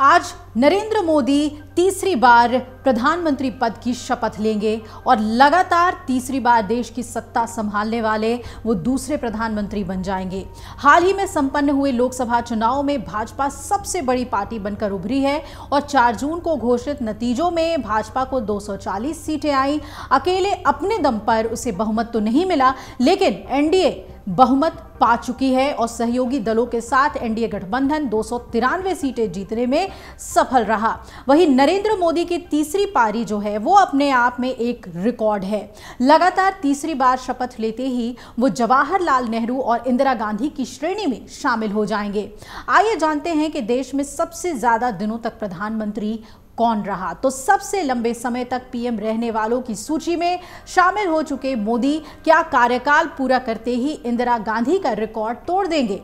आज नरेंद्र मोदी तीसरी बार प्रधानमंत्री पद की शपथ लेंगे और लगातार तीसरी बार देश की सत्ता संभालने वाले वो दूसरे प्रधानमंत्री बन जाएंगे हाल ही में संपन्न हुए लोकसभा चुनाव में भाजपा सबसे बड़ी पार्टी बनकर उभरी है और 4 जून को घोषित नतीजों में भाजपा को 240 सीटें आई अकेले अपने दम पर उसे बहुमत तो नहीं मिला लेकिन एनडीए बहुमत पा चुकी है और सहयोगी दलों के साथ एनडीए गठबंधन दो सीटें जीतने में सफल रहा वहीं नरेंद्र मोदी की तीसरी पारी जो है वो अपने आप में एक रिकॉर्ड है लगातार तीसरी बार शपथ लेते ही वो जवाहरलाल नेहरू और इंदिरा गांधी की श्रेणी में शामिल हो जाएंगे आइए जानते हैं कि देश में सबसे ज़्यादा दिनों तक प्रधानमंत्री कौन रहा तो सबसे लंबे समय तक पीएम रहने वालों की सूची में शामिल हो चुके मोदी क्या कार्यकाल पूरा करते ही इंदिरा गांधी का रिकॉर्ड तोड़ देंगे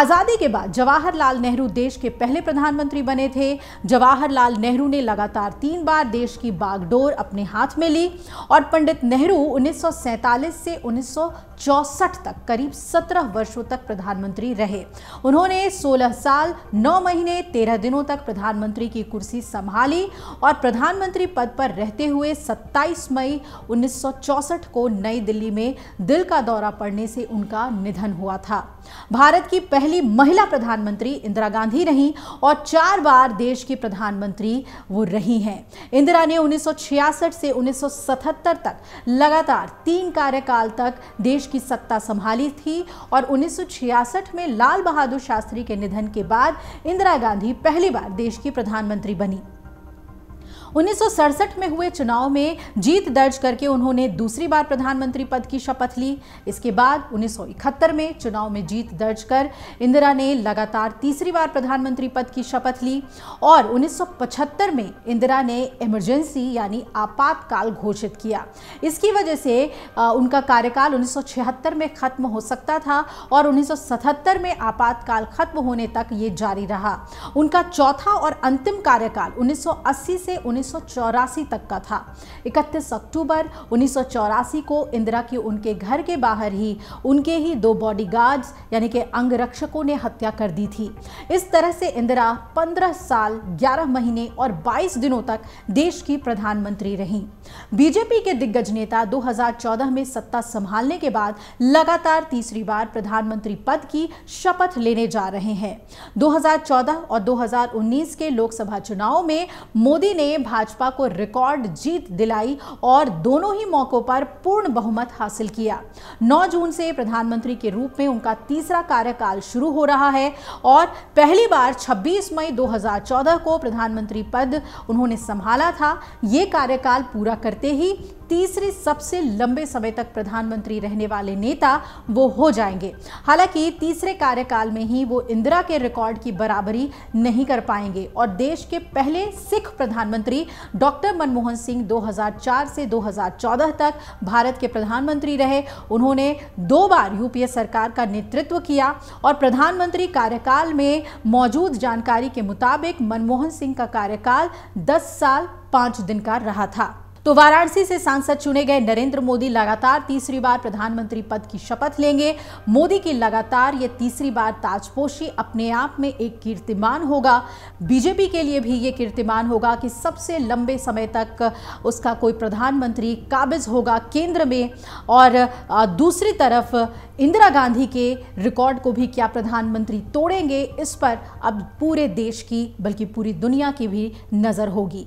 आज़ादी के बाद जवाहरलाल नेहरू देश के पहले प्रधानमंत्री बने थे जवाहरलाल नेहरू ने लगातार तीन बार देश की बागडोर अपने हाथ में ली और पंडित नेहरू उन्नीस से उन्नीस तक करीब 17 वर्षों तक प्रधानमंत्री रहे उन्होंने 16 साल 9 महीने 13 दिनों तक प्रधानमंत्री की कुर्सी संभाली और प्रधानमंत्री पद पर रहते हुए 27 मई 1964 को नई दिल्ली में दिल का दौरा पड़ने से उनका निधन हुआ था भारत की पहली महिला प्रधानमंत्री इंदिरा गांधी रही और चार बार देश की प्रधानमंत्री वो रही हैं इंदिरा ने 1966 से 1977 तक लगातार तीन कार्यकाल तक देश की सत्ता संभाली थी और 1966 में लाल बहादुर शास्त्री के निधन के बाद इंदिरा गांधी पहली बार देश की प्रधानमंत्री बनी उन्नीस में हुए चुनाव में जीत दर्ज करके उन्होंने दूसरी बार प्रधानमंत्री पद की शपथ ली इसके बाद 1971 में चुनाव में जीत दर्ज कर इंदिरा ने लगातार तीसरी बार प्रधानमंत्री पद की शपथ ली और 1975 में इंदिरा ने इमरजेंसी यानी आपातकाल घोषित किया इसकी वजह से उनका कार्यकाल उन्नीस में खत्म हो सकता था और उन्नीस में आपातकाल खत्म होने तक ये जारी रहा उनका चौथा और अंतिम कार्यकाल उन्नीस से 1984 तक का था 31 अक्टूबर उन्नीस को इंदिरा की उनके घर के बाहर ही उनके ही दो बॉडीगार्ड्स यानी कि अंगरक्षकों ने हत्या कर दी थी इस तरह से इंदिरा 15 साल 11 महीने और 22 दिनों तक देश की प्रधानमंत्री रहीं बीजेपी के दिग्गज नेता 2014 में सत्ता संभालने के बाद लगातार तीसरी बार प्रधानमंत्री पद की शपथ लेने जा रहे हैं 2014 और 2019 के लोकसभा चुनाव में मोदी ने भाजपा को रिकॉर्ड जीत दिलाई और दोनों ही मौकों पर पूर्ण बहुमत हासिल किया 9 जून से प्रधानमंत्री के रूप में उनका तीसरा कार्यकाल शुरू हो रहा है और पहली बार 26 मई 2014 को प्रधानमंत्री पद उन्होंने संभाला था ये कार्यकाल पूरा करते ही तीसरे सबसे लंबे समय तक प्रधानमंत्री रहने वाले नेता वो हो जाएंगे हालांकि तीसरे कार्यकाल में ही वो इंदिरा के रिकॉर्ड की बराबरी नहीं कर पाएंगे और देश के पहले सिख प्रधानमंत्री डॉक्टर मनमोहन सिंह 2004 से 2014 तक भारत के प्रधानमंत्री रहे उन्होंने दो बार यूपीए सरकार का नेतृत्व किया और प्रधानमंत्री कार्यकाल में मौजूद जानकारी के मुताबिक मनमोहन सिंह का कार्यकाल 10 साल पाँच दिन का रहा था तो वाराणसी से सांसद चुने गए नरेंद्र मोदी लगातार तीसरी बार प्रधानमंत्री पद की शपथ लेंगे मोदी की लगातार ये तीसरी बार ताजपोशी अपने आप में एक कीर्तिमान होगा बीजेपी के लिए भी ये कीर्तिमान होगा कि सबसे लंबे समय तक उसका कोई प्रधानमंत्री काबिज होगा केंद्र में और दूसरी तरफ इंदिरा गांधी के रिकॉर्ड को भी क्या प्रधानमंत्री तोड़ेंगे इस पर अब पूरे देश की बल्कि पूरी दुनिया की भी नज़र होगी